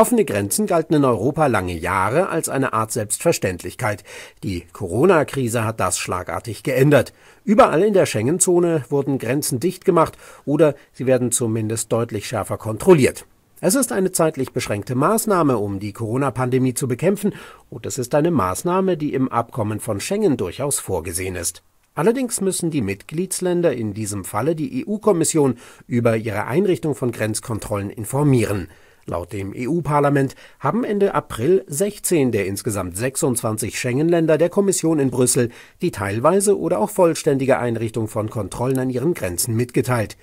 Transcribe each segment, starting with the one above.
Offene Grenzen galten in Europa lange Jahre als eine Art Selbstverständlichkeit. Die Corona-Krise hat das schlagartig geändert. Überall in der Schengen-Zone wurden Grenzen dicht gemacht oder sie werden zumindest deutlich schärfer kontrolliert. Es ist eine zeitlich beschränkte Maßnahme, um die Corona-Pandemie zu bekämpfen, und es ist eine Maßnahme, die im Abkommen von Schengen durchaus vorgesehen ist. Allerdings müssen die Mitgliedsländer in diesem Falle die EU-Kommission über ihre Einrichtung von Grenzkontrollen informieren. Laut dem EU-Parlament haben Ende April 16 der insgesamt 26 Schengen-Länder der Kommission in Brüssel die teilweise oder auch vollständige Einrichtung von Kontrollen an ihren Grenzen mitgeteilt.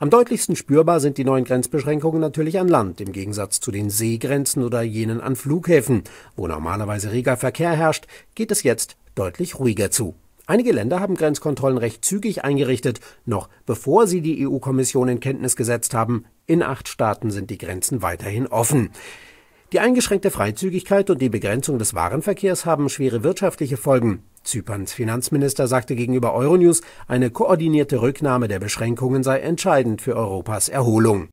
Am deutlichsten spürbar sind die neuen Grenzbeschränkungen natürlich an Land, im Gegensatz zu den Seegrenzen oder jenen an Flughäfen. Wo normalerweise reger Verkehr herrscht, geht es jetzt deutlich ruhiger zu Einige Länder haben Grenzkontrollen recht zügig eingerichtet, noch bevor sie die EU-Kommission in Kenntnis gesetzt haben. In acht Staaten sind die Grenzen weiterhin offen. Die eingeschränkte Freizügigkeit und die Begrenzung des Warenverkehrs haben schwere wirtschaftliche Folgen. Zyperns Finanzminister sagte gegenüber Euronews, eine koordinierte Rücknahme der Beschränkungen sei entscheidend für Europas Erholung.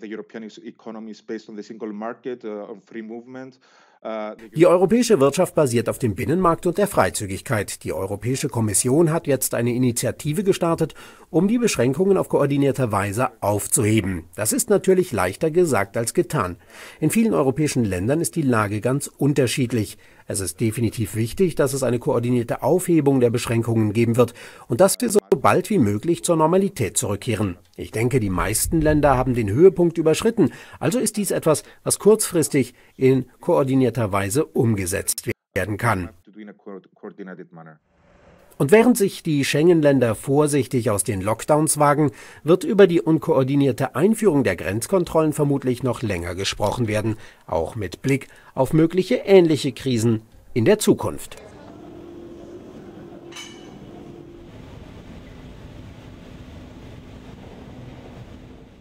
The European economy is based on the single market, uh, on free movement. Äh, die genau. europäische Wirtschaft basiert auf dem Binnenmarkt und der Freizügigkeit. Die Europäische Kommission hat jetzt eine Initiative gestartet, um die Beschränkungen auf koordinierte Weise aufzuheben. Das ist natürlich leichter gesagt als getan. In vielen europäischen Ländern ist die Lage ganz unterschiedlich. Es ist definitiv wichtig, dass es eine koordinierte Aufhebung der Beschränkungen geben wird und dass wir so bald wie möglich zur Normalität zurückkehren. Ich denke, die meisten Länder haben den Höhepunkt überschritten, also ist dies etwas, was kurzfristig in koordinierter Weise umgesetzt werden kann. Und während sich die Schengen-Länder vorsichtig aus den Lockdowns wagen, wird über die unkoordinierte Einführung der Grenzkontrollen vermutlich noch länger gesprochen werden, auch mit Blick auf mögliche ähnliche Krisen in der Zukunft.